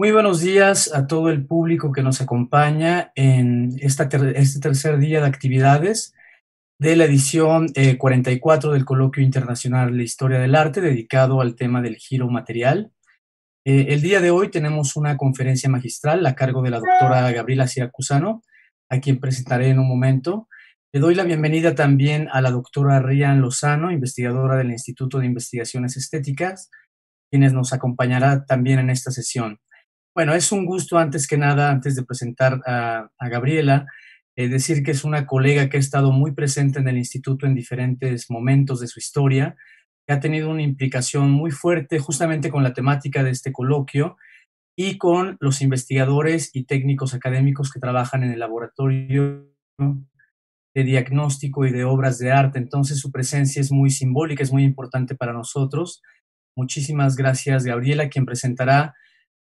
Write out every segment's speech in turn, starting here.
Muy buenos días a todo el público que nos acompaña en este tercer día de actividades de la edición 44 eh, del Coloquio Internacional de Historia del Arte dedicado al tema del giro material. Eh, el día de hoy tenemos una conferencia magistral a cargo de la doctora Gabriela Siracusano, a quien presentaré en un momento. Le doy la bienvenida también a la doctora Rian Lozano, investigadora del Instituto de Investigaciones Estéticas, quienes nos acompañará también en esta sesión. Bueno, es un gusto antes que nada, antes de presentar a, Gabriela, eh, decir que es una colega que ha estado muy presente en el instituto en diferentes momentos de su historia, que ha tenido una implicación muy fuerte justamente con la temática de este coloquio y con los investigadores y técnicos académicos que trabajan en el laboratorio de diagnóstico y de obras de arte. Entonces su presencia es muy simbólica, es muy importante para nosotros. Muchísimas gracias, Gabriela, quien presentará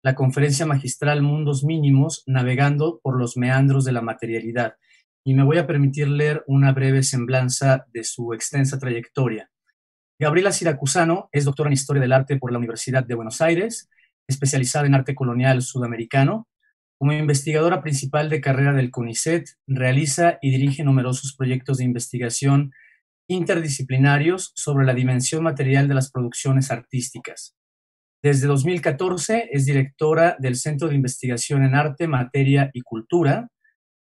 la conferencia magistral Mundos Mínimos, navegando por los meandros de la materialidad, y me voy a permitir leer una breve semblanza de su extensa trayectoria. Gabriela Siracusano es doctora en Historia del Arte por la Universidad de Buenos Aires, especializada en arte colonial sudamericano. Como investigadora principal de carrera del CONICET, realiza y dirige numerosos proyectos de investigación interdisciplinarios sobre la dimensión material de las producciones artísticas. Desde 2014 es directora del Centro de Investigación en Arte, Materia y Cultura,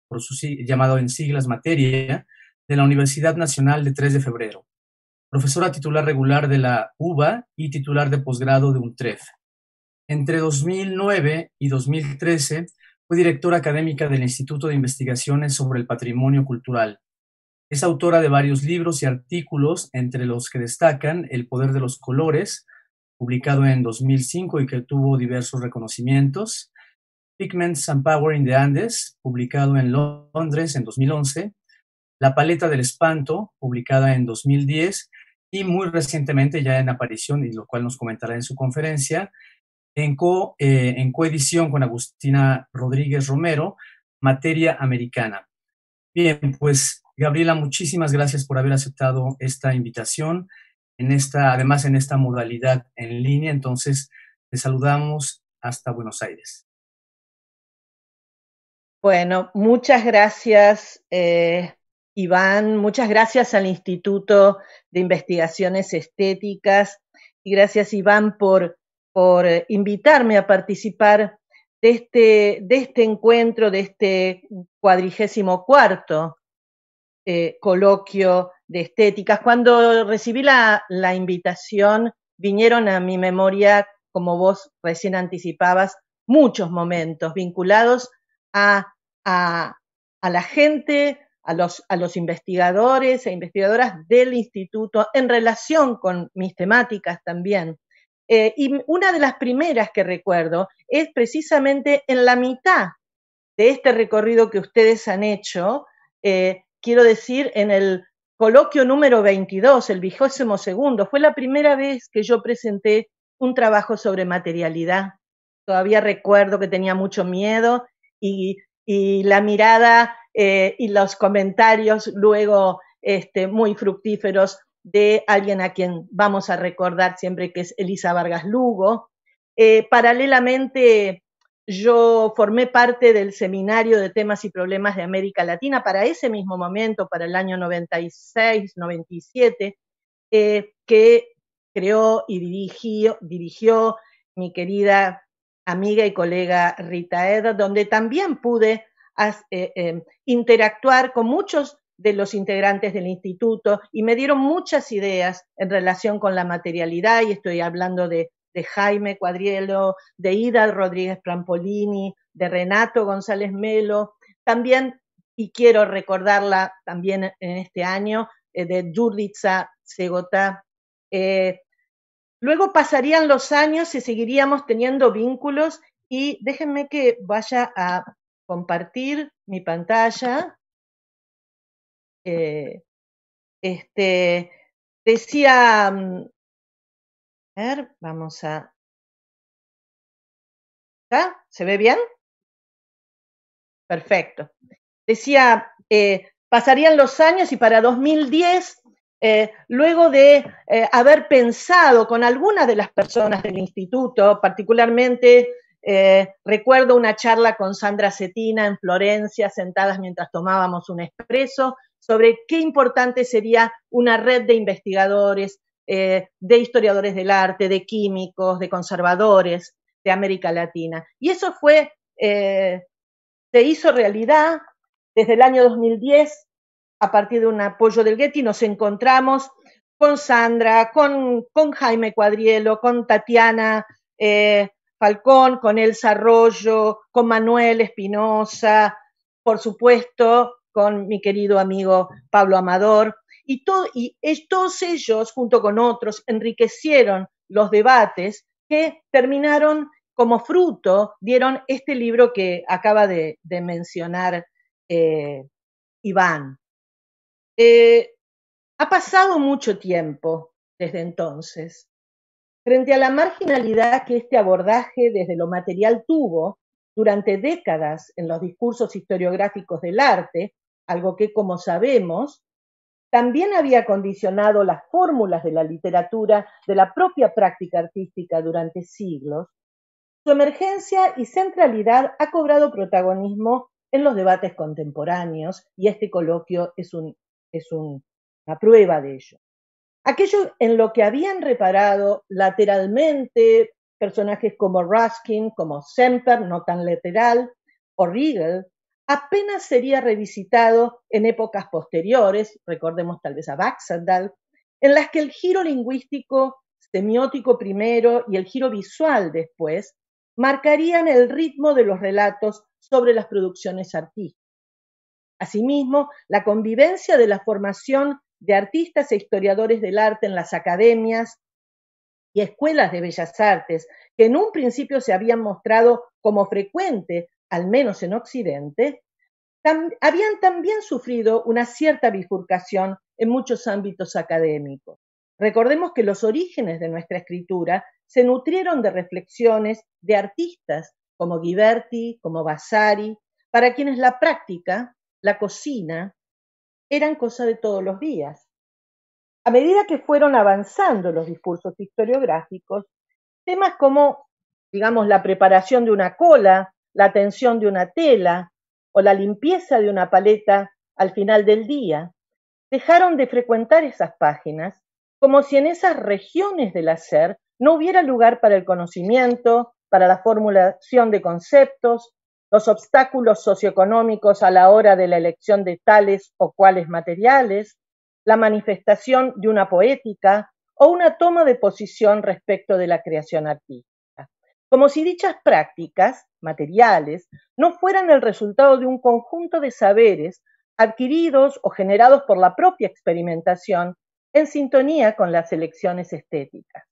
por su, llamado en siglas Materia, de la Universidad Nacional de 3 de Febrero. Profesora titular regular de la UBA y titular de posgrado de UNTREF. Entre 2009 y 2013 fue directora académica del Instituto de Investigaciones sobre el Patrimonio Cultural. Es autora de varios libros y artículos, entre los que destacan El poder de los colores, publicado en 2005 y que tuvo diversos reconocimientos. Pigments and Power in the Andes, publicado en Londres en 2011. La paleta del espanto, publicada en 2010 y muy recientemente ya en aparición, y lo cual nos comentará en su conferencia, en, eh, en coedición con Agustina Rodríguez Romero, Materia Americana. Bien, pues Gabriela, muchísimas gracias por haber aceptado esta invitación en esta, además en esta modalidad en línea. Entonces, te saludamos hasta Buenos Aires. Bueno, muchas gracias, eh, Iván. Muchas gracias al Instituto de Investigaciones Estéticas. Y gracias, Iván, por, por invitarme a participar de este, de este encuentro, de este cuadrigésimo cuarto eh, coloquio de estéticas. Cuando recibí la, invitación, vinieron a mi memoria, como vos recién anticipabas, muchos momentos vinculados a, la gente, a los, a los, investigadores e investigadoras del instituto en relación con mis temáticas también. Eh, y una de las primeras que recuerdo es precisamente en la mitad de este recorrido que ustedes han hecho, eh, quiero decir, en el coloquio número 22, el vigésimo segundo, fue la primera vez que yo presenté un trabajo sobre materialidad. Todavía recuerdo que tenía mucho miedo y, la mirada eh, y los comentarios luego este, muy fructíferos de alguien a quien vamos a recordar siempre que es Elisa Vargas Lugo. Eh, paralelamente yo formé parte del seminario de temas y problemas de América Latina para ese mismo momento, para el año 96, 97, eh, que creó y dirigió, mi querida amiga y colega Rita Eda, donde también pude eh, em, interactuar con muchos de los integrantes del instituto y me dieron muchas ideas en relación con la materialidad y estoy hablando de de Jaime Cuadrielo, de Ida Rodríguez Prampolini, de Renato González Melo, también, y quiero recordarla también en este año, eh, de Yurditsa Segotá. Eh, luego pasarían los años y seguiríamos teniendo vínculos y déjenme que vaya a compartir mi pantalla. Eh, este, decía mm, vamos a... ¿Se ve bien? Perfecto. Decía, eh, pasarían los años y para 2010, eh, luego de eh, haber pensado con algunas de las personas del instituto, particularmente recuerdo una charla con Sandra Cetina en Florencia, sentadas mientras tomábamos un expreso, sobre qué importante sería una red de investigadores, eh, de historiadores del arte, de químicos, de conservadores de América Latina. Y eso fue, eh, se hizo realidad desde el año 2010 a partir de un apoyo del Getty. Nos encontramos con Sandra, con, Jaime Cuadrielo, con Tatiana eh, Falcón, con Elsa Arroyo, con Manuel Espinosa, por supuesto, con mi querido amigo Pablo Amador. Y, todos ellos, junto con otros, enriquecieron los debates que terminaron como fruto, dieron este libro que acaba de, mencionar eh, Iván. Eh, ha pasado mucho tiempo desde entonces. Frente a la marginalidad que este abordaje desde lo material tuvo durante décadas en los discursos historiográficos del arte, algo que, como sabemos, también había condicionado las fórmulas de la literatura, de la propia práctica artística durante siglos, su emergencia y centralidad ha cobrado protagonismo en los debates contemporáneos y este coloquio es, una prueba de ello. Aquello en lo que habían reparado lateralmente personajes como Ruskin, como Semper, no tan literal, o Riegel, apenas sería revisitado en épocas posteriores, recordemos tal vez a Baxandal, en las que el giro lingüístico semiótico primero y el giro visual después marcarían el ritmo de los relatos sobre las producciones artísticas. Asimismo, la convivencia de la formación de artistas e historiadores del arte en las academias y escuelas de bellas artes, que en un principio se habían mostrado como frecuente al menos en Occidente, habían también sufrido una cierta bifurcación en muchos ámbitos académicos. Recordemos que los orígenes de nuestra escritura se nutrieron de reflexiones de artistas como Ghiberti, como Vasari, para quienes la práctica, la cocina, eran cosa de todos los días. A medida que fueron avanzando los discursos historiográficos, temas como, digamos, la preparación de una cola la tensión de una tela o la limpieza de una paleta al final del día, dejaron de frecuentar esas páginas como si en esas regiones del hacer no hubiera lugar para el conocimiento, para la formulación de conceptos, los obstáculos socioeconómicos a la hora de la elección de tales o cuales materiales, la manifestación de una poética o una toma de posición respecto de la creación artística como si dichas prácticas materiales no fueran el resultado de un conjunto de saberes adquiridos o generados por la propia experimentación en sintonía con las elecciones estéticas.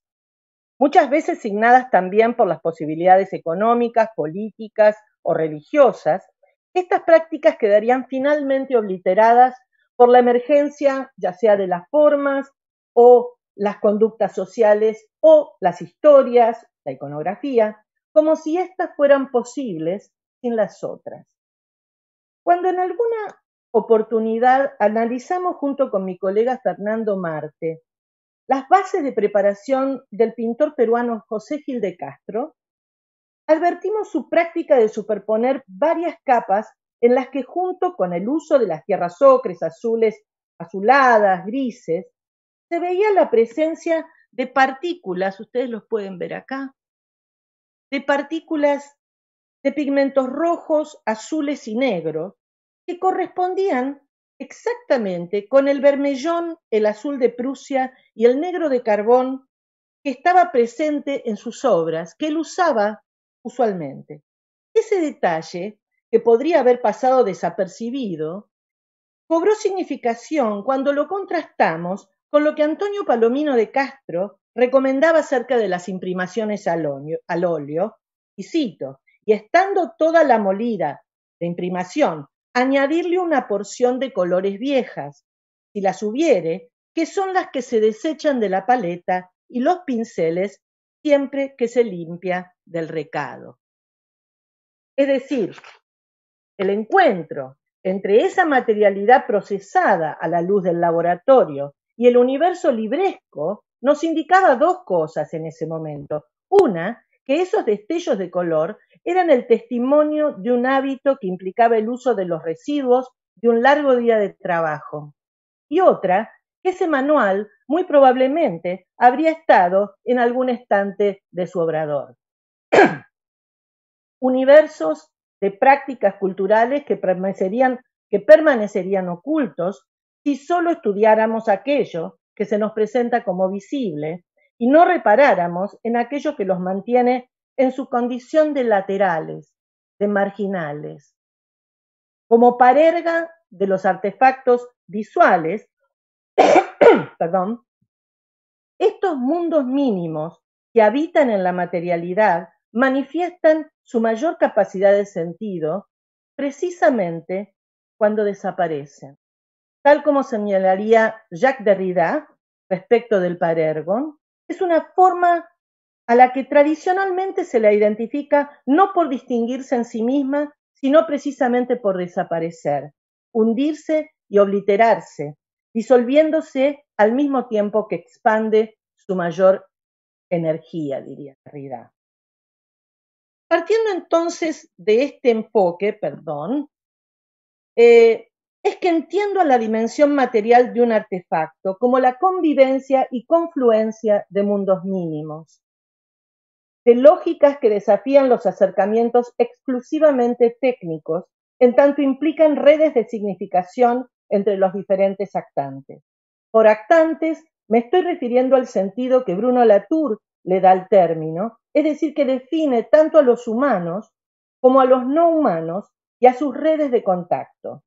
Muchas veces signadas también por las posibilidades económicas, políticas o religiosas, estas prácticas quedarían finalmente obliteradas por la emergencia ya sea de las formas o las conductas sociales o las historias iconografía, como si éstas fueran posibles sin las otras. Cuando en alguna oportunidad analizamos junto con mi colega Fernando Marte las bases de preparación del pintor peruano José Gil de Castro, advertimos su práctica de superponer varias capas en las que junto con el uso de las tierras ocres, azules, azuladas, grises, se veía la presencia de partículas, ustedes los pueden ver acá, de partículas de pigmentos rojos, azules y negros, que correspondían exactamente con el vermellón, el azul de Prusia y el negro de carbón que estaba presente en sus obras, que él usaba usualmente. Ese detalle, que podría haber pasado desapercibido, cobró significación cuando lo contrastamos con lo que Antonio Palomino de Castro recomendaba acerca de las imprimaciones al óleo, y cito, y estando toda la molida de imprimación, añadirle una porción de colores viejas, si las hubiere, que son las que se desechan de la paleta y los pinceles siempre que se limpia del recado. Es decir, el encuentro entre esa materialidad procesada a la luz del laboratorio y el universo libresco nos indicaba dos cosas en ese momento. Una, que esos destellos de color eran el testimonio de un hábito que implicaba el uso de los residuos de un largo día de trabajo. Y otra, que ese manual muy probablemente habría estado en algún estante de su obrador. Universos de prácticas culturales que permanecerían, que permanecerían ocultos si solo estudiáramos aquello que se nos presenta como visible y no reparáramos en aquello que los mantiene en su condición de laterales, de marginales. Como parerga de los artefactos visuales, estos mundos mínimos que habitan en la materialidad manifiestan su mayor capacidad de sentido precisamente cuando desaparecen tal como señalaría Jacques Derrida respecto del padre es una forma a la que tradicionalmente se la identifica no por distinguirse en sí misma, sino precisamente por desaparecer, hundirse y obliterarse, disolviéndose al mismo tiempo que expande su mayor energía, diría Derrida. Partiendo entonces de este enfoque, perdón, eh, es que entiendo a la dimensión material de un artefacto como la convivencia y confluencia de mundos mínimos, de lógicas que desafían los acercamientos exclusivamente técnicos, en tanto implican redes de significación entre los diferentes actantes. Por actantes me estoy refiriendo al sentido que Bruno Latour le da al término, es decir, que define tanto a los humanos como a los no humanos y a sus redes de contacto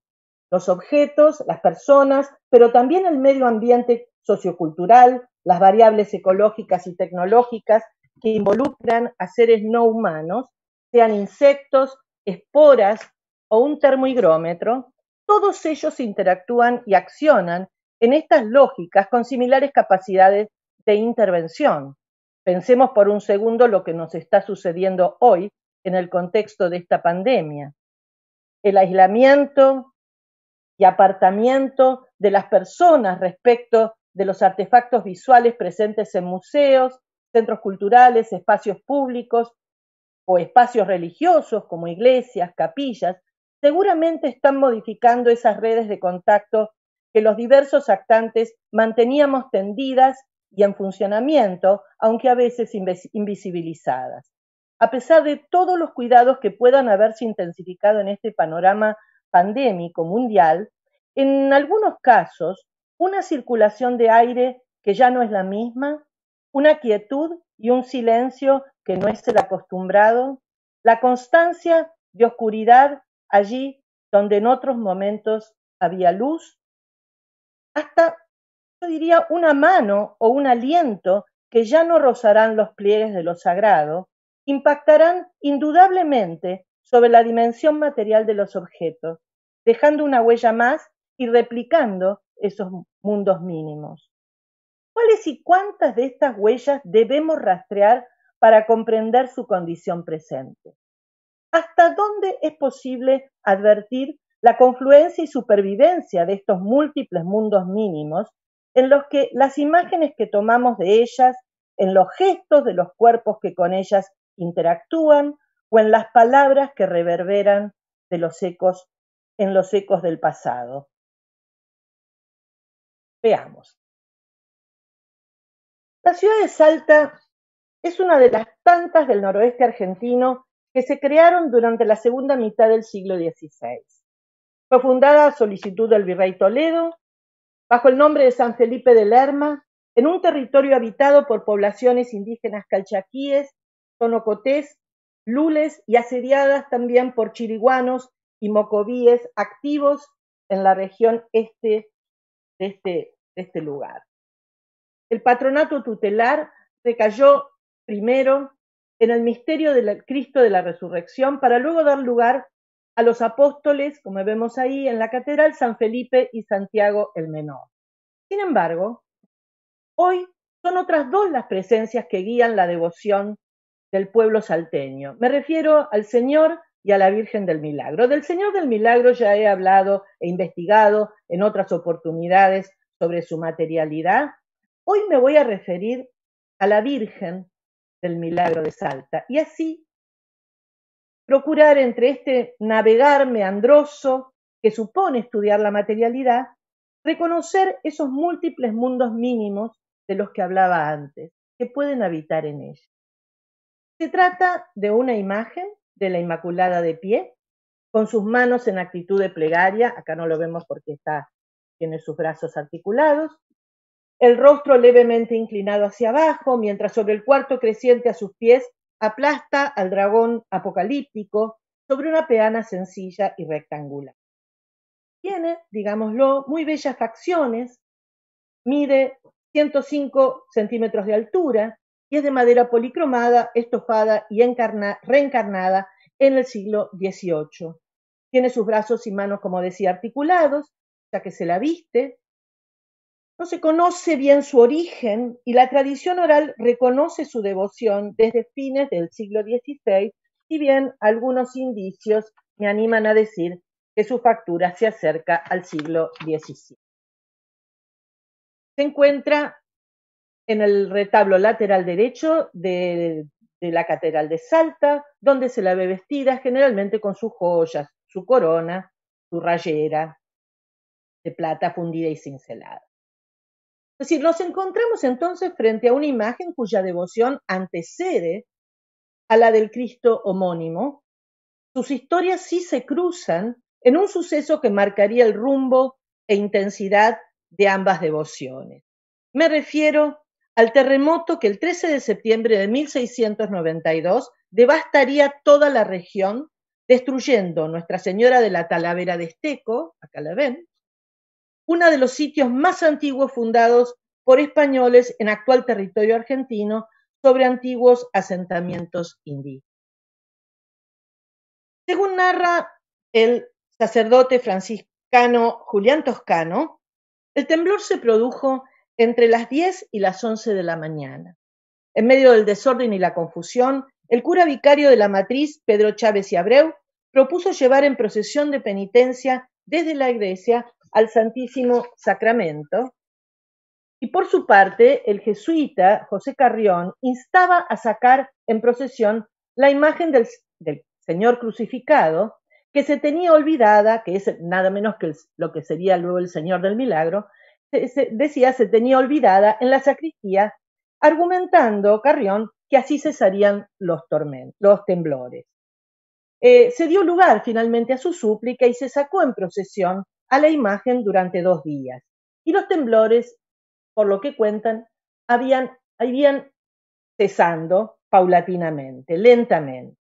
los objetos, las personas, pero también el medio ambiente sociocultural, las variables ecológicas y tecnológicas que involucran a seres no humanos, sean insectos, esporas o un termohigrómetro, todos ellos interactúan y accionan en estas lógicas con similares capacidades de intervención. Pensemos por un segundo lo que nos está sucediendo hoy en el contexto de esta pandemia. El aislamiento, y apartamiento de las personas respecto de los artefactos visuales presentes en museos, centros culturales, espacios públicos o espacios religiosos como iglesias, capillas, seguramente están modificando esas redes de contacto que los diversos actantes manteníamos tendidas y en funcionamiento, aunque a veces invisibilizadas. A pesar de todos los cuidados que puedan haberse intensificado en este panorama pandémico mundial, en algunos casos, una circulación de aire que ya no es la misma, una quietud y un silencio que no es el acostumbrado, la constancia de oscuridad allí donde en otros momentos había luz, hasta, yo diría, una mano o un aliento que ya no rozarán los pliegues de lo sagrado, impactarán indudablemente sobre la dimensión material de los objetos, dejando una huella más y replicando esos mundos mínimos. ¿Cuáles y cuántas de estas huellas debemos rastrear para comprender su condición presente? ¿Hasta dónde es posible advertir la confluencia y supervivencia de estos múltiples mundos mínimos en los que las imágenes que tomamos de ellas, en los gestos de los cuerpos que con ellas interactúan, o en las palabras que reverberan de los ecos, en los ecos del pasado. Veamos. La ciudad de Salta es una de las tantas del noroeste argentino que se crearon durante la segunda mitad del siglo XVI. Fue fundada a solicitud del virrey Toledo, bajo el nombre de San Felipe de Lerma, en un territorio habitado por poblaciones indígenas calchaquíes, tonocotés lules y asediadas también por chiriguanos y mocovíes activos en la región este de este, este lugar. El patronato tutelar recayó primero en el misterio del Cristo de la Resurrección para luego dar lugar a los apóstoles, como vemos ahí en la catedral, San Felipe y Santiago el Menor. Sin embargo, hoy son otras dos las presencias que guían la devoción del pueblo salteño. Me refiero al Señor y a la Virgen del Milagro. Del Señor del Milagro ya he hablado e investigado en otras oportunidades sobre su materialidad. Hoy me voy a referir a la Virgen del Milagro de Salta y así procurar entre este navegar meandroso que supone estudiar la materialidad, reconocer esos múltiples mundos mínimos de los que hablaba antes, que pueden habitar en ella. Se trata de una imagen de la Inmaculada de pie, con sus manos en actitud de plegaria, acá no lo vemos porque está, tiene sus brazos articulados, el rostro levemente inclinado hacia abajo, mientras sobre el cuarto creciente a sus pies aplasta al dragón apocalíptico sobre una peana sencilla y rectangular. Tiene, digámoslo, muy bellas facciones, mide 105 centímetros de altura, y es de madera policromada, estofada y reencarnada en el siglo XVIII. Tiene sus brazos y manos, como decía, articulados, ya que se la viste. No se conoce bien su origen y la tradición oral reconoce su devoción desde fines del siglo XVI, si bien algunos indicios me animan a decir que su factura se acerca al siglo XVII. Se encuentra en el retablo lateral derecho de, la Catedral de Salta, donde se la ve vestida generalmente con sus joyas, su corona, su rayera de plata fundida y cincelada. Es decir, nos encontramos entonces frente a una imagen cuya devoción antecede a la del Cristo homónimo. Sus historias sí se cruzan en un suceso que marcaría el rumbo e intensidad de ambas devociones. Me refiero al terremoto que el 13 de septiembre de 1692 devastaría toda la región, destruyendo Nuestra Señora de la Talavera de Esteco, acá la ven, uno de los sitios más antiguos fundados por españoles en actual territorio argentino sobre antiguos asentamientos indígenas. Según narra el sacerdote franciscano Julián Toscano, el temblor se produjo entre las 10 y las 11 de la mañana. En medio del desorden y la confusión, el cura vicario de la matriz, Pedro Chávez y Abreu, propuso llevar en procesión de penitencia desde la iglesia al Santísimo Sacramento. Y por su parte, el jesuita José Carrión instaba a sacar en procesión la imagen del, Señor crucificado, que se tenía olvidada, que es nada menos que lo que sería luego el Señor del Milagro, decía se tenía olvidada en la sacristía, argumentando Carrión que así cesarían los, tormentos, los temblores. Eh, se dio lugar finalmente a su súplica y se sacó en procesión a la imagen durante dos días. Y los temblores, por lo que cuentan, habían, habían cesando paulatinamente, lentamente.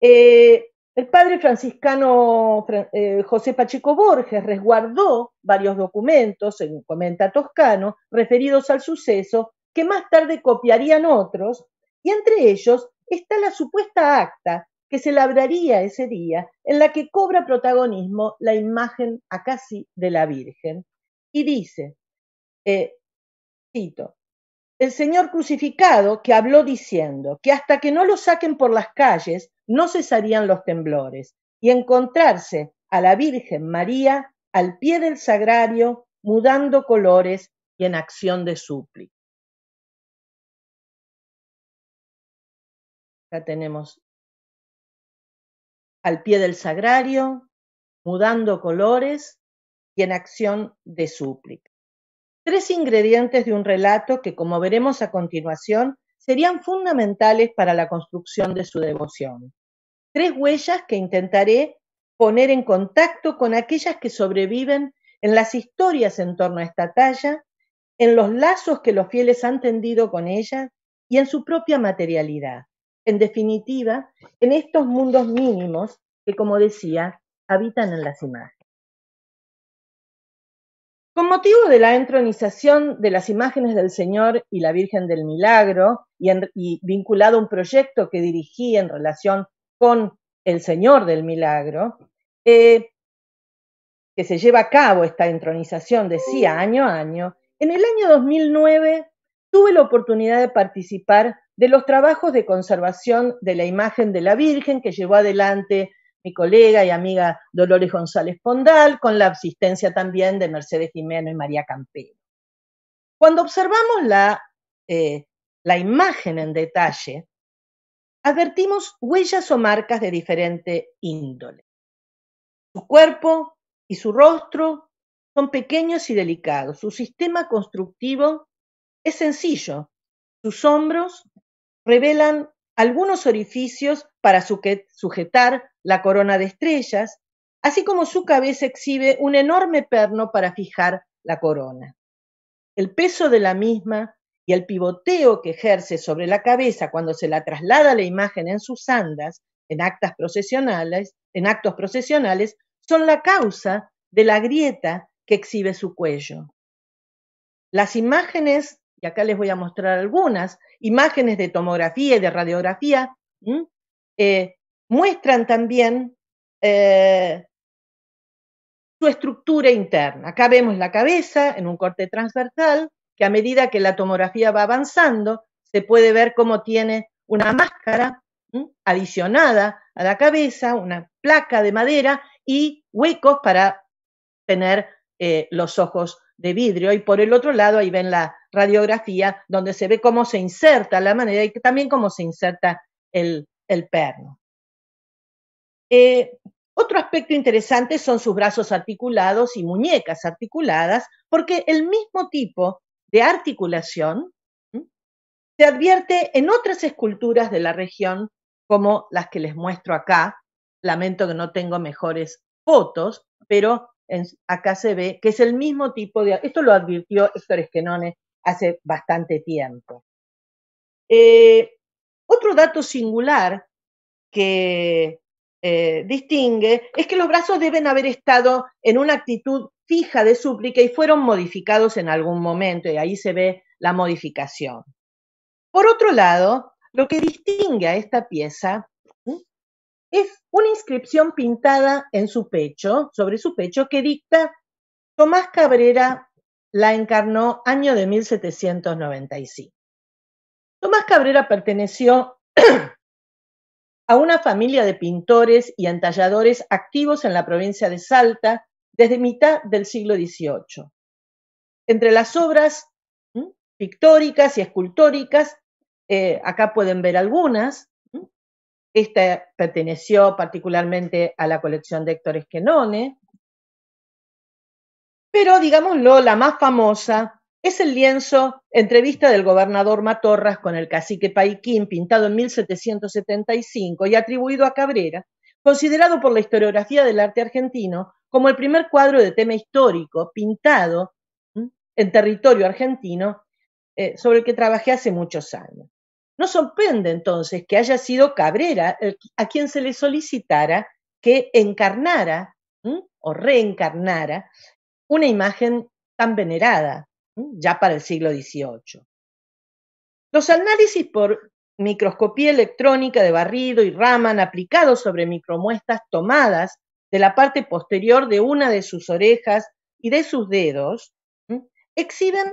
Eh, el padre franciscano eh, José Pacheco Borges resguardó varios documentos, un comenta Toscano, referidos al suceso, que más tarde copiarían otros, y entre ellos está la supuesta acta que se labraría ese día, en la que cobra protagonismo la imagen a casi de la Virgen. Y dice, eh, cito, el Señor crucificado que habló diciendo que hasta que no lo saquen por las calles no cesarían los temblores y encontrarse a la Virgen María al pie del sagrario mudando colores y en acción de súplica. Acá tenemos al pie del sagrario, mudando colores y en acción de súplica tres ingredientes de un relato que, como veremos a continuación, serían fundamentales para la construcción de su devoción. Tres huellas que intentaré poner en contacto con aquellas que sobreviven en las historias en torno a esta talla, en los lazos que los fieles han tendido con ella y en su propia materialidad. En definitiva, en estos mundos mínimos que, como decía, habitan en las imágenes. Con motivo de la entronización de las imágenes del Señor y la Virgen del Milagro, y, vinculado a un proyecto que dirigí en relación con el Señor del Milagro, eh, que se lleva a cabo esta entronización, decía, año a año, en el año 2009 tuve la oportunidad de participar de los trabajos de conservación de la imagen de la Virgen que llevó adelante mi colega y amiga Dolores González Pondal, con la asistencia también de Mercedes Jimeno y María Campero. Cuando observamos la, eh, la imagen en detalle, advertimos huellas o marcas de diferente índole. Su cuerpo y su rostro son pequeños y delicados. Su sistema constructivo es sencillo. Sus hombros revelan algunos orificios para sujetar la corona de estrellas, así como su cabeza exhibe un enorme perno para fijar la corona. El peso de la misma y el pivoteo que ejerce sobre la cabeza cuando se la traslada la imagen en sus andas, en, en actos procesionales, son la causa de la grieta que exhibe su cuello. Las imágenes, y acá les voy a mostrar algunas, imágenes de tomografía y de radiografía, muestran también eh, su estructura interna. Acá vemos la cabeza en un corte transversal, que a medida que la tomografía va avanzando, se puede ver cómo tiene una máscara adicionada a la cabeza, una placa de madera y huecos para tener eh, los ojos de vidrio. Y por el otro lado, ahí ven la radiografía donde se ve cómo se inserta la manera y también cómo se inserta el perno. Eh, otro aspecto interesante son sus brazos articulados y muñecas articuladas, porque el mismo tipo de articulación se advierte en otras esculturas de la región, como las que les muestro acá. Lamento que no tengo mejores fotos, pero acá se ve que es el mismo tipo de... Esto lo advirtió Héctor Esquenone hace bastante tiempo. Eh, otro dato singular que eh, distingue es que los brazos deben haber estado en una actitud fija de súplica y fueron modificados en algún momento, y ahí se ve la modificación. Por otro lado, lo que distingue a esta pieza es una inscripción pintada en su pecho, sobre su pecho, que dicta Tomás Cabrera la encarnó año de 1795. Tomás Cabrera perteneció a una familia de pintores y entalladores activos en la provincia de Salta desde mitad del siglo XVIII. Entre las obras pictóricas y escultóricas, eh, acá pueden ver algunas, esta perteneció particularmente a la colección de Héctor Esquenone, pero digámoslo, la más famosa es el lienzo entrevista del gobernador Matorras con el cacique Paiquín, pintado en 1775 y atribuido a Cabrera, considerado por la historiografía del arte argentino como el primer cuadro de tema histórico pintado en territorio argentino eh, sobre el que trabajé hace muchos años. No sorprende entonces que haya sido Cabrera a quien se le solicitara que encarnara o reencarnara una imagen tan venerada ya para el siglo XVIII. Los análisis por microscopía electrónica de barrido y Raman aplicados sobre micromuestras tomadas de la parte posterior de una de sus orejas y de sus dedos, exhiben,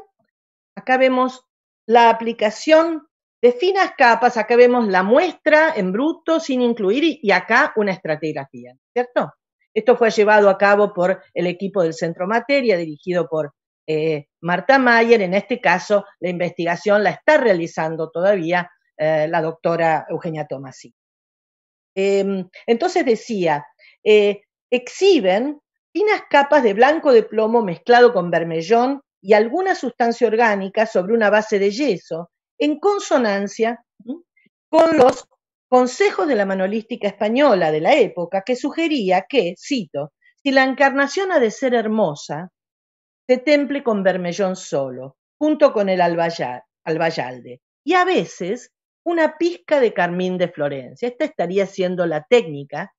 acá vemos la aplicación de finas capas, acá vemos la muestra en bruto sin incluir y acá una estratigrafía, ¿cierto? Esto fue llevado a cabo por el equipo del Centro Materia, dirigido por eh, Marta Mayer, en este caso, la investigación la está realizando todavía eh, la doctora Eugenia Tomasi. Em, entonces decía, eh, exhiben finas capas de blanco de plomo mezclado con bermellón y alguna sustancia orgánica sobre una base de yeso, en consonancia con los consejos de la manolística española de la época, que sugería que, cito, si la encarnación ha de ser hermosa, se temple con Bermellón solo, junto con el Albayalde, y a veces una pizca de carmín de Florencia. Esta estaría siendo la técnica,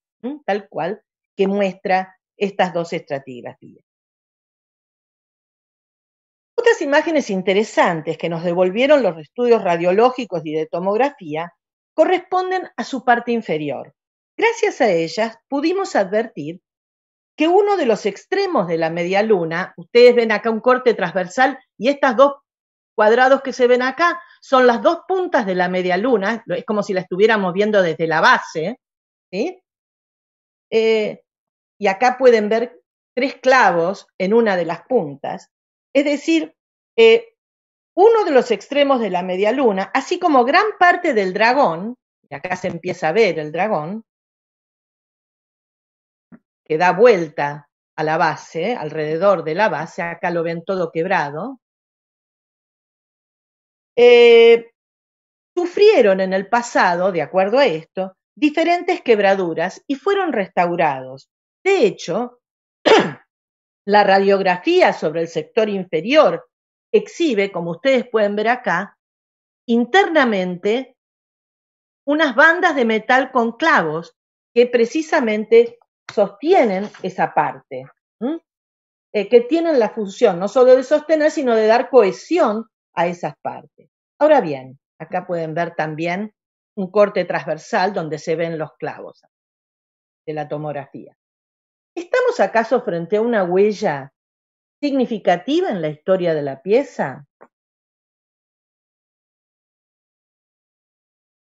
tal cual, que muestra estas dos estratigrafías. Otras imágenes interesantes que nos devolvieron los estudios radiológicos y de tomografía corresponden a su parte inferior. Gracias a ellas pudimos advertir que uno de los extremos de la media luna, ustedes ven acá un corte transversal y estos dos cuadrados que se ven acá son las dos puntas de la media luna, es como si la estuviéramos viendo desde la base, eh, y acá pueden ver tres clavos en una de las puntas, es decir, eh, uno de los extremos de la media luna, así como gran parte del dragón, y acá se empieza a ver el dragón, da vuelta a la base, alrededor de la base, acá lo ven todo quebrado, eh, sufrieron en el pasado, de acuerdo a esto, diferentes quebraduras y fueron restaurados. De hecho, la radiografía sobre el sector inferior exhibe, como ustedes pueden ver acá, internamente unas bandas de metal con clavos que precisamente sostienen esa parte, eh, que tienen la función no solo de sostener, sino de dar cohesión a esas partes. Ahora bien, acá pueden ver también un corte transversal donde se ven los clavos de la tomografía. ¿Estamos acaso frente a una huella significativa en la historia de la pieza?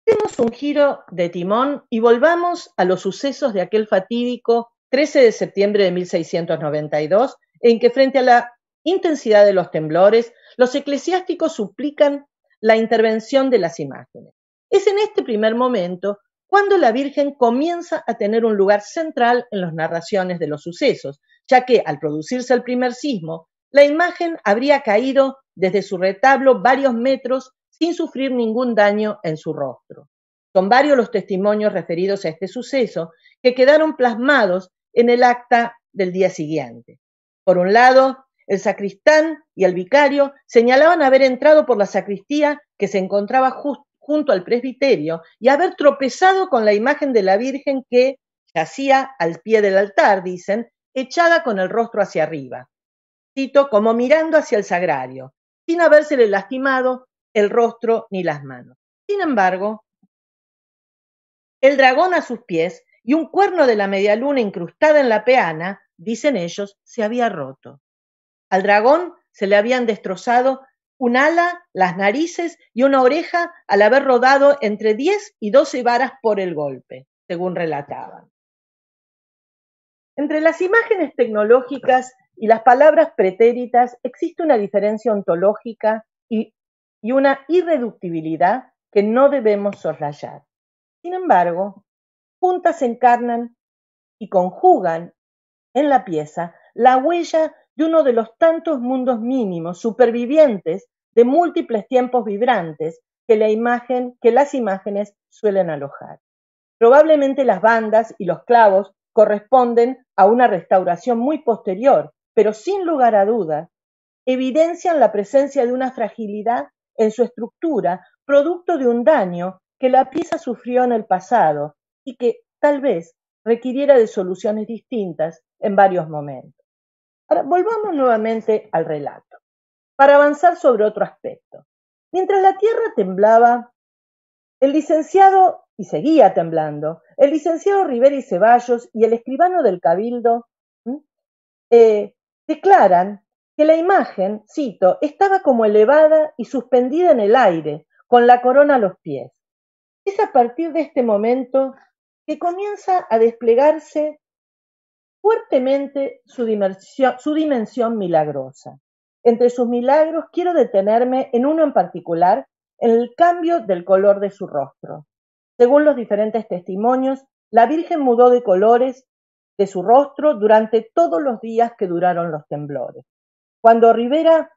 Demos un giro de timón y volvamos a los sucesos de aquel fatídico 13 de septiembre de 1692, en que frente a la intensidad de los temblores, los eclesiásticos suplican la intervención de las imágenes. Es en este primer momento cuando la Virgen comienza a tener un lugar central en las narraciones de los sucesos, ya que al producirse el primer sismo, la imagen habría caído desde su retablo varios metros sin sufrir ningún daño en su rostro. Son varios los testimonios referidos a este suceso que quedaron plasmados en el acta del día siguiente. Por un lado, el sacristán y el vicario señalaban haber entrado por la sacristía que se encontraba junto al presbiterio y haber tropezado con la imagen de la Virgen que yacía al pie del altar, dicen, echada con el rostro hacia arriba. Cito, como mirando hacia el sagrario, sin habérsele lastimado el rostro ni las manos. Sin embargo, el dragón a sus pies y un cuerno de la media luna incrustada en la peana, dicen ellos, se había roto. Al dragón se le habían destrozado un ala, las narices y una oreja al haber rodado entre 10 y 12 varas por el golpe, según relataban. Entre las imágenes tecnológicas y las palabras pretéritas existe una diferencia ontológica y una irreductibilidad que no debemos soslayar. Sin embargo, juntas encarnan y conjugan en la pieza la huella de uno de los tantos mundos mínimos supervivientes de múltiples tiempos vibrantes que, la imagen, que las imágenes suelen alojar. Probablemente las bandas y los clavos corresponden a una restauración muy posterior, pero sin lugar a dudas, evidencian la presencia de una fragilidad en su estructura producto de un daño que la pieza sufrió en el pasado y que tal vez requiriera de soluciones distintas en varios momentos. volvamos nuevamente al relato, para avanzar sobre otro aspecto. Mientras la tierra temblaba, el licenciado, y seguía temblando, el licenciado Rivera y Ceballos y el escribano del Cabildo eh, declaran la imagen, cito, estaba como elevada y suspendida en el aire, con la corona a los pies. Es a partir de este momento que comienza a desplegarse fuertemente su dimensión, su dimensión milagrosa. Entre sus milagros quiero detenerme en uno en particular, en el cambio del color de su rostro. Según los diferentes testimonios, la Virgen mudó de colores de su rostro durante todos los días que duraron los temblores. Cuando Rivera,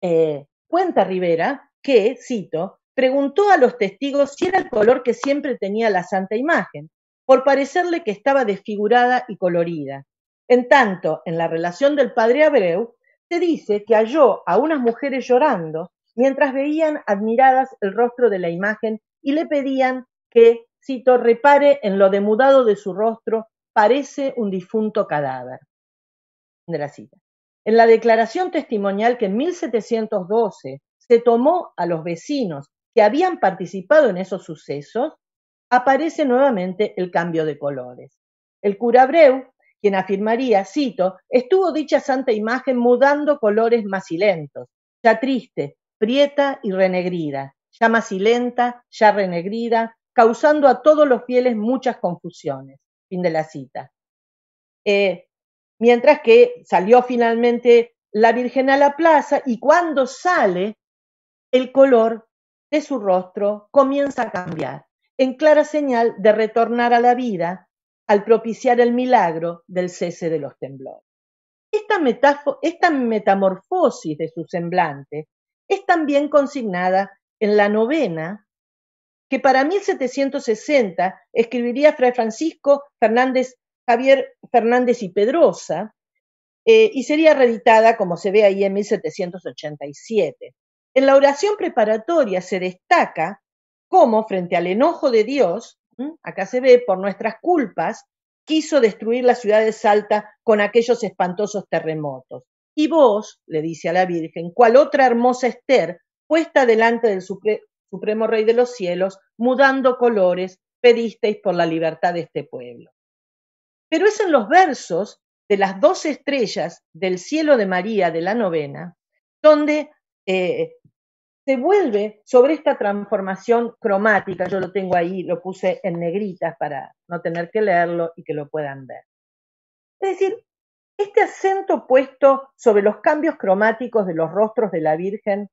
eh, cuenta Rivera, que, cito, preguntó a los testigos si era el color que siempre tenía la santa imagen, por parecerle que estaba desfigurada y colorida. En tanto, en la relación del padre Abreu, se dice que halló a unas mujeres llorando mientras veían admiradas el rostro de la imagen y le pedían que, cito, repare en lo demudado de su rostro, parece un difunto cadáver. De la cita. En la declaración testimonial que en 1712 se tomó a los vecinos que habían participado en esos sucesos, aparece nuevamente el cambio de colores. El cura Breu, quien afirmaría, cito, estuvo dicha santa imagen mudando colores macilentos, ya triste, prieta y renegrida, ya macilenta, ya renegrida, causando a todos los fieles muchas confusiones. Fin de la cita. Eh, mientras que salió finalmente la Virgen a la plaza y cuando sale, el color de su rostro comienza a cambiar, en clara señal de retornar a la vida al propiciar el milagro del cese de los temblores. Esta, metamorfosis de su semblante es también consignada en la novena que para 1760 escribiría Fray Francisco Fernández Javier Fernández y Pedrosa, eh, y sería reeditada, como se ve ahí, en 1787. En la oración preparatoria se destaca cómo, frente al enojo de Dios, acá se ve por nuestras culpas, quiso destruir la ciudad de Salta con aquellos espantosos terremotos. Y vos, le dice a la Virgen, cual otra hermosa Esther, puesta delante del Supremo Rey de los cielos, mudando colores, pedisteis por la libertad de este pueblo. Pero es en los versos de las dos estrellas del cielo de María de la novena donde eh, se vuelve sobre esta transformación cromática. Yo lo tengo ahí, lo puse en negritas para no tener que leerlo y que lo puedan ver. Es decir, este acento puesto sobre los cambios cromáticos de los rostros de la Virgen,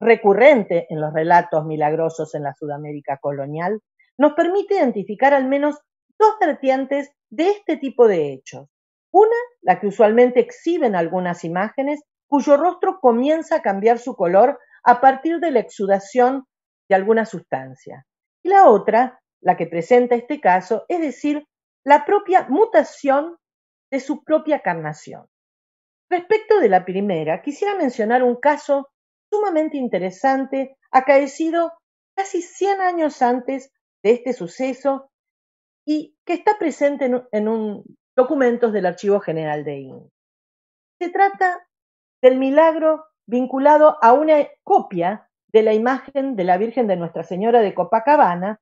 recurrente en los relatos milagrosos en la Sudamérica colonial, nos permite identificar al menos dos vertientes de este tipo de hechos. Una, la que usualmente exhiben algunas imágenes, cuyo rostro comienza a cambiar su color a partir de la exudación de alguna sustancia. Y la otra, la que presenta este caso, es decir, la propia mutación de su propia carnación. Respecto de la primera, quisiera mencionar un caso sumamente interesante acaecido casi 100 años antes de este suceso y que está presente en, un, documentos del Archivo General de IN. Se trata del milagro vinculado a una copia de la imagen de la Virgen de Nuestra Señora de Copacabana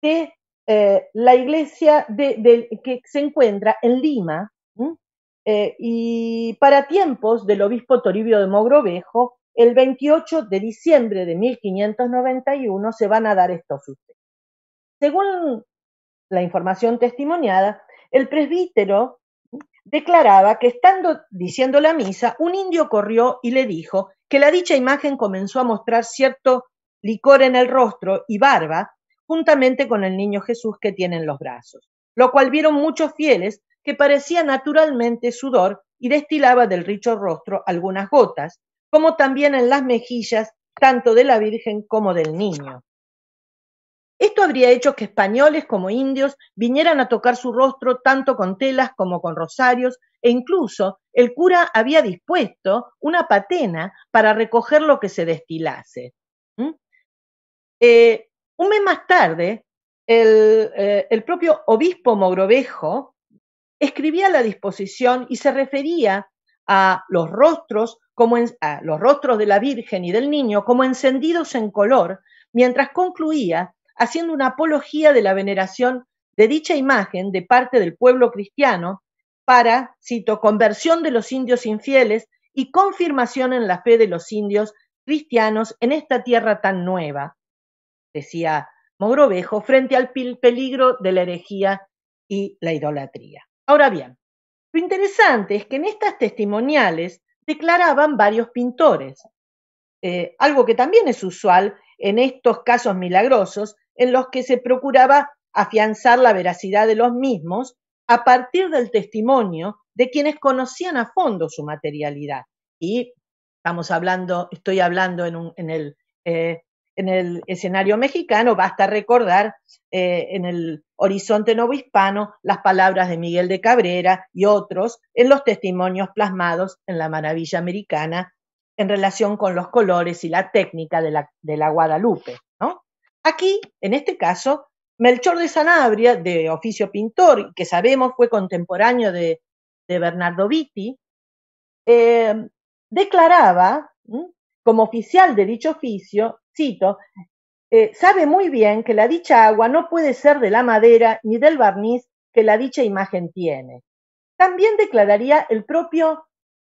de eh, la iglesia que se encuentra en Lima eh, y para tiempos del obispo Toribio de Mogrovejo, el 28 de diciembre de 1591 se van a dar estos sucesos. Según la información testimoniada, el presbítero declaraba que estando diciendo la misa, un indio corrió y le dijo que la dicha imagen comenzó a mostrar cierto licor en el rostro y barba, juntamente con el niño Jesús que tiene en los brazos, lo cual vieron muchos fieles que parecía naturalmente sudor y destilaba del rico rostro algunas gotas, como también en las mejillas tanto de la Virgen como del niño. Esto habría hecho que españoles como indios vinieran a tocar su rostro tanto con telas como con rosarios, e incluso el cura había dispuesto una patena para recoger lo que se destilase. ¿Mm? Eh, un mes más tarde, eh, el, propio obispo Mogrovejo escribía la disposición y se refería a los rostros como a los rostros de la Virgen y del niño como encendidos en color, mientras concluía haciendo una apología de la veneración de dicha imagen de parte del pueblo cristiano para, cito, conversión de los indios infieles y confirmación en la fe de los indios cristianos en esta tierra tan nueva, decía Mogrovejo, frente al peligro de la herejía y la idolatría. Ahora bien, lo interesante es que en estas testimoniales declaraban varios pintores, eh, algo que también es usual en estos casos milagrosos, en los que se procuraba afianzar la veracidad de los mismos a partir del testimonio de quienes conocían a fondo su materialidad. Y estamos hablando, estoy hablando en, eh, el, escenario mexicano, basta recordar eh, en el horizonte novohispano las palabras de Miguel de Cabrera y otros en los testimonios plasmados en la maravilla americana en relación con los colores y la técnica de la, de la Guadalupe. ¿no? Aquí, en este caso, Melchor de Sanabria, de oficio pintor, que sabemos fue contemporáneo de, Bernardo Vitti, eh, declaraba, como oficial de dicho oficio, cito, eh, sabe muy bien que la dicha agua no puede ser de la madera ni del barniz que la dicha imagen tiene. También declararía el propio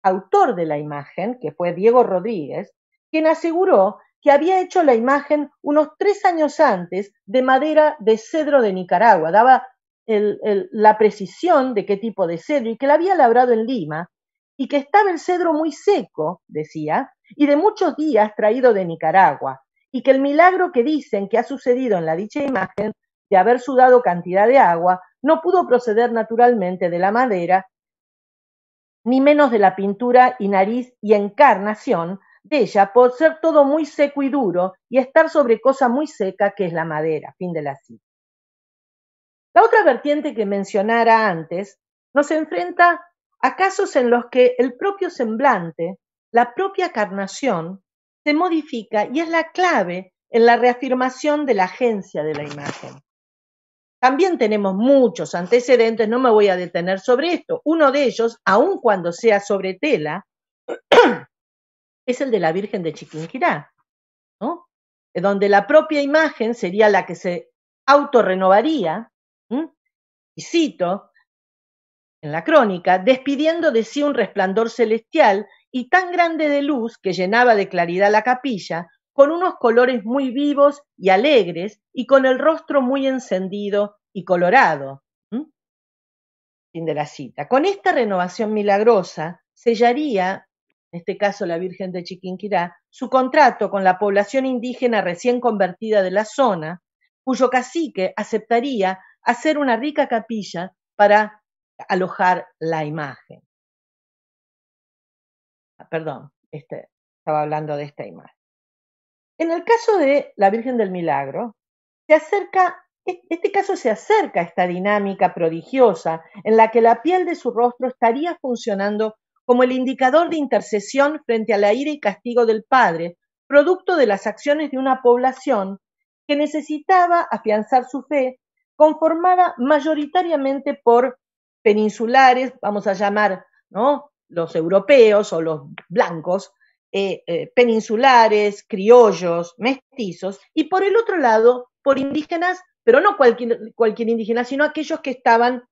autor de la imagen, que fue Diego Rodríguez, quien aseguró que había hecho la imagen unos tres años antes de madera de cedro de Nicaragua. Daba la precisión de qué tipo de cedro y que la había labrado en Lima y que estaba el cedro muy seco, decía, y de muchos días traído de Nicaragua, y que el milagro que dicen que ha sucedido en la dicha imagen de haber sudado cantidad de agua no pudo proceder naturalmente de la madera, ni menos de la pintura y nariz y encarnación ella, por ser todo muy seco y duro y estar sobre cosa muy seca que es la madera. Fin de la cita. La otra vertiente que mencionara antes nos enfrenta a casos en los que el propio semblante, la propia carnación, se modifica y es la clave en la reafirmación de la agencia de la imagen. También tenemos muchos antecedentes, no me voy a detener sobre esto. Uno de ellos, aun cuando sea sobre tela, es el de la Virgen de Chiquinquirá, ¿no? Eh, donde la propia imagen sería la que se autorrenovaría, y cito en la crónica, despidiendo de sí un resplandor celestial y tan grande de luz que llenaba de claridad la capilla, con unos colores muy vivos y alegres y con el rostro muy encendido y colorado. Fin de la cita. Con esta renovación milagrosa sellaría en este caso la Virgen de Chiquinquirá, su contrato con la población indígena recién convertida de la zona, cuyo cacique aceptaría hacer una rica capilla para alojar la imagen. Ah, perdón, este, estaba hablando de esta imagen. En el caso de la Virgen del Milagro, se acerca, e-, este caso se acerca a esta dinámica prodigiosa en la que la piel de su rostro estaría funcionando como el indicador de intercesión frente a la ira y castigo del Padre, producto de las acciones de una población que necesitaba afianzar su fe, conformada mayoritariamente por peninsulares, vamos a llamar, ¿no? Los europeos o los blancos, eh, eh, peninsulares, criollos, mestizos, y por el otro lado, por indígenas, pero no cualquier, indígena, sino aquellos que estaban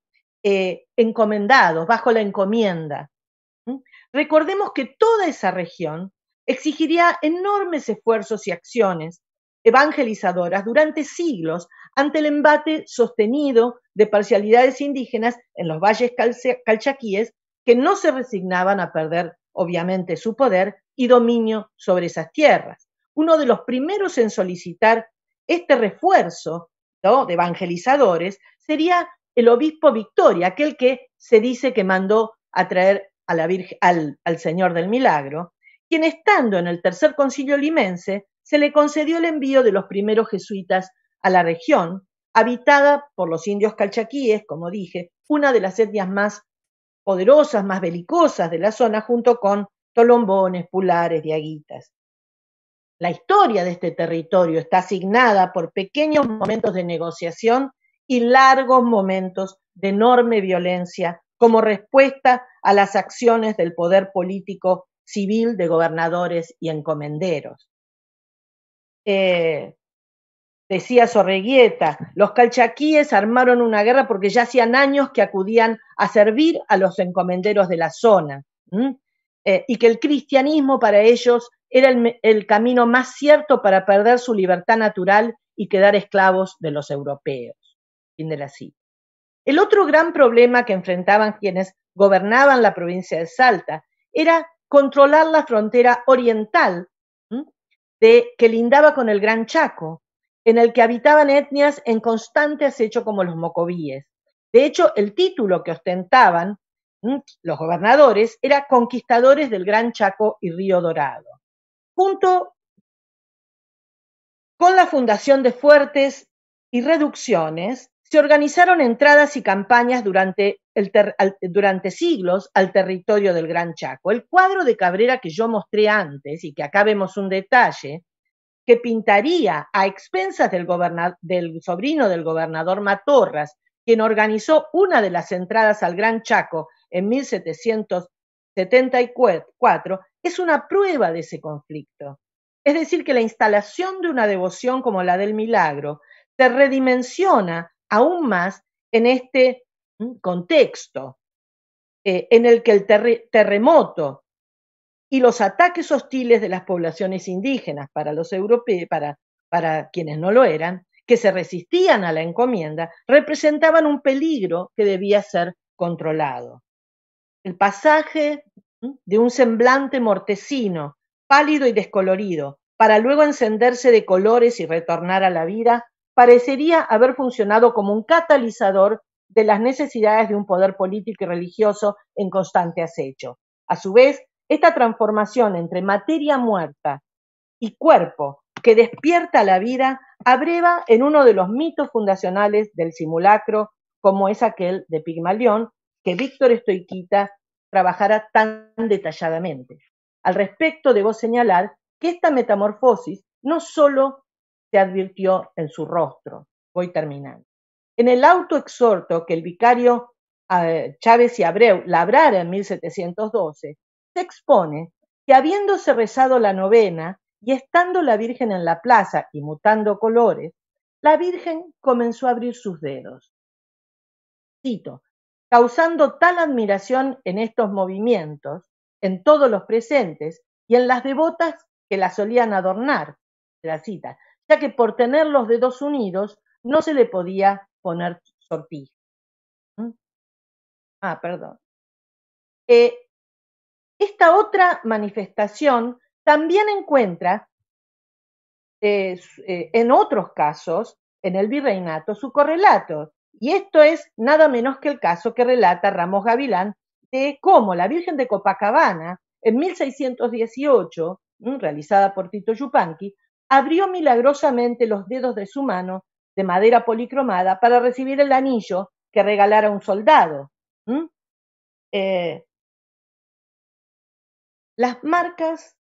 eh, encomendados, bajo la encomienda. Recordemos que toda esa región exigiría enormes esfuerzos y acciones evangelizadoras durante siglos ante el embate sostenido de parcialidades indígenas en los valles calchaquíes que no se resignaban a perder, obviamente, su poder y dominio sobre esas tierras. Uno de los primeros en solicitar este refuerzo de evangelizadores sería el obispo Victoria, aquel que se dice que mandó a traer al, al Señor del Milagro, quien estando en el tercer concilio limense, se le concedió el envío de los primeros jesuitas a la región, habitada por los indios calchaquíes, como dije, una de las etnias más poderosas, más belicosas de la zona, junto con tolombones, pulares, diaguitas. La historia de este territorio está asignada por pequeños momentos de negociación y largos momentos de enorme violencia como respuesta a las acciones del poder político civil de gobernadores y encomenderos. Eh, decía Sorreguieta, los calchaquíes armaron una guerra porque ya hacían años que acudían a servir a los encomenderos de la zona eh, y que el cristianismo para ellos era el, el camino más cierto para perder su libertad natural y quedar esclavos de los europeos. Fin de la cita. El otro gran problema que enfrentaban quienes gobernaban la provincia de Salta era controlar la frontera oriental de, que lindaba con el Gran Chaco, en el que habitaban etnias en constante acecho como los mocovíes. De hecho, el título que ostentaban los gobernadores era conquistadores del Gran Chaco y Río Dorado. Junto con la fundación de fuertes y reducciones, se organizaron entradas y campañas durante, durante, siglos al territorio del Gran Chaco. El cuadro de Cabrera que yo mostré antes, y que acá vemos un detalle, que pintaría a expensas del, del sobrino del gobernador Matorras, quien organizó una de las entradas al Gran Chaco en 1774, es una prueba de ese conflicto. Es decir, que la instalación de una devoción como la del milagro se redimensiona aún más en este mm, contexto eh, en el que el terremoto y los ataques hostiles de las poblaciones indígenas para los europeos, para, para quienes no lo eran, que se resistían a la encomienda, representaban un peligro que debía ser controlado. El pasaje mm, de un semblante mortecino, pálido y descolorido, para luego encenderse de colores y retornar a la vida, parecería haber funcionado como un catalizador de las necesidades de un poder político y religioso en constante acecho. A su vez, esta transformación entre materia muerta y cuerpo que despierta la vida abreva en uno de los mitos fundacionales del simulacro, como es aquel de Pigmalión, que Víctor Estoiquita trabajara tan detalladamente. Al respecto, debo señalar que esta metamorfosis no solo se advirtió en su rostro. Voy terminando. En el auto exhorto que el vicario eh, Chávez y Abreu labrara en 1712, se expone que habiéndose rezado la novena y estando la Virgen en la plaza y mutando colores, la Virgen comenzó a abrir sus dedos. Cito, causando tal admiración en estos movimientos, en todos los presentes y en las devotas que la solían adornar, la cita, ya que por tener los dedos unidos no se le podía poner sortija. ¿Mm? Ah, perdón. Eh, esta otra manifestación también encuentra eh, en otros casos, en el virreinato, su correlato. Y esto es nada menos que el caso que relata Ramos Gavilán de cómo la Virgen de Copacabana, en 1618, realizada por Tito Yupanqui, abrió milagrosamente los dedos de su mano de madera policromada para recibir el anillo que regalara un soldado. Eh, las marcas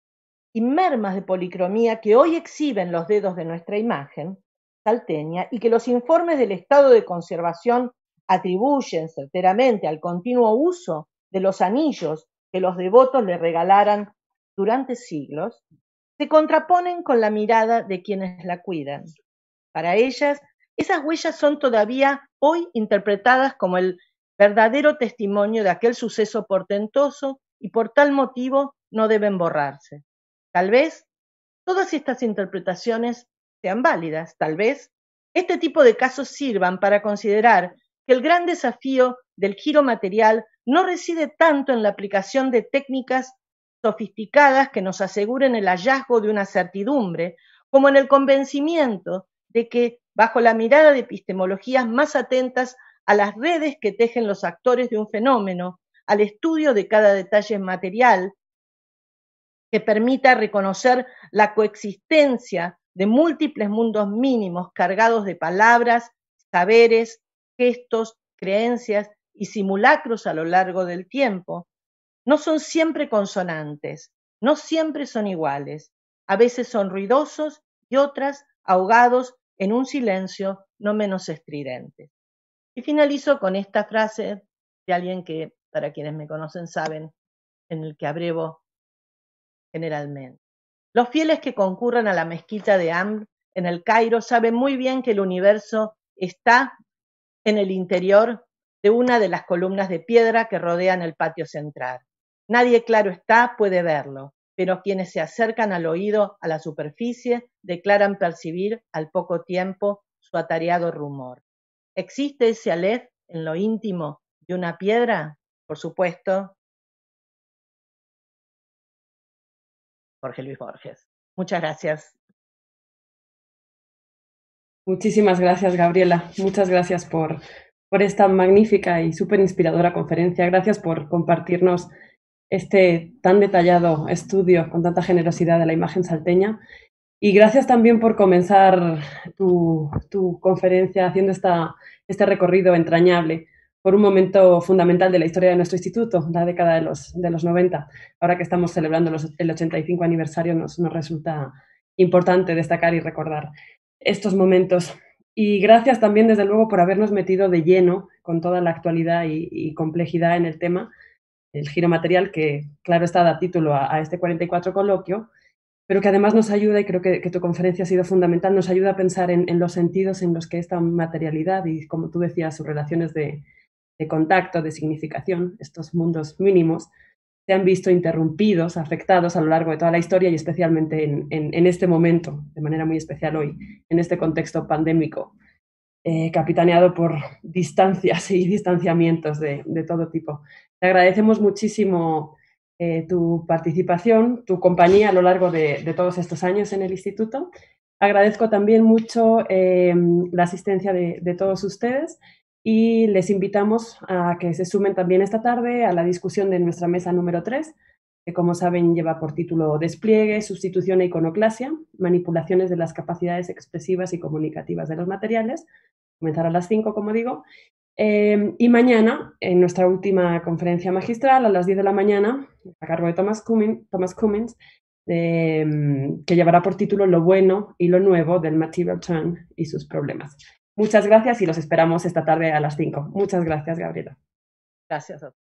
y mermas de policromía que hoy exhiben los dedos de nuestra imagen salteña y que los informes del estado de conservación atribuyen certeramente al continuo uso de los anillos que los devotos le regalaran durante siglos, se contraponen con la mirada de quienes la cuidan. Para ellas, esas huellas son todavía hoy interpretadas como el verdadero testimonio de aquel suceso portentoso y por tal motivo no deben borrarse. Tal vez todas estas interpretaciones sean válidas, tal vez este tipo de casos sirvan para considerar que el gran desafío del giro material no reside tanto en la aplicación de técnicas sofisticadas que nos aseguren el hallazgo de una certidumbre, como en el convencimiento de que, bajo la mirada de epistemologías más atentas a las redes que tejen los actores de un fenómeno, al estudio de cada detalle material, que permita reconocer la coexistencia de múltiples mundos mínimos cargados de palabras, saberes, gestos, creencias y simulacros a lo largo del tiempo, no son siempre consonantes, no siempre son iguales, a veces son ruidosos y otras ahogados en un silencio no menos estridente. Y finalizo con esta frase de alguien que, para quienes me conocen, saben, en el que abrevo generalmente. Los fieles que concurran a la mezquita de Amr en el Cairo saben muy bien que el universo está en el interior de una de las columnas de piedra que rodean el patio central. Nadie, claro está, puede verlo, pero quienes se acercan al oído, a la superficie, declaran percibir al poco tiempo su atareado rumor. ¿Existe ese alef en lo íntimo de una piedra? Por supuesto. Jorge Luis Borges. Muchas gracias. Muchísimas gracias, Gabriela. Muchas gracias por, por esta magnífica y súper inspiradora conferencia. Gracias por compartirnos este tan detallado estudio con tanta generosidad de la imagen salteña. Y gracias también por comenzar tu, conferencia haciendo este recorrido entrañable por un momento fundamental de la historia de nuestro instituto, la década de los, de 90. Ahora que estamos celebrando el 85 aniversario, nos, resulta importante destacar y recordar estos momentos. Y gracias también, desde luego, por habernos metido de lleno con toda la actualidad y, complejidad en el tema el giro material que, claro, está da título a, este 44 coloquio, pero que además nos ayuda, y creo que, tu conferencia ha sido fundamental, nos ayuda a pensar en, los sentidos en los que esta materialidad y, como tú decías, sus relaciones de, contacto, de significación, estos mundos mínimos, se han visto interrumpidos, afectados a lo largo de toda la historia y especialmente en, este momento, de manera muy especial hoy, en este contexto pandémico. Eh, capitaneado por distancias y distanciamientos de, todo tipo. Te agradecemos muchísimo eh, tu participación, tu compañía a lo largo de, todos estos años en el instituto. Agradezco también mucho eh, la asistencia de, de todos ustedes y les invitamos a que se sumen también esta tarde a la discusión de nuestra mesa número 3, que como saben lleva por título Despliegue, sustitución e iconoclasia, manipulaciones de las capacidades expresivas y comunicativas de los materiales, comenzará a las 5, como digo. Em, y mañana, en nuestra última conferencia magistral, a las 10 de la mañana, a cargo de Thomas Cummins em, que llevará por título Lo bueno y lo nuevo del Material Turn y sus problemas. Muchas gracias y los esperamos esta tarde a las 5. Muchas gracias, Gabriela. Gracias a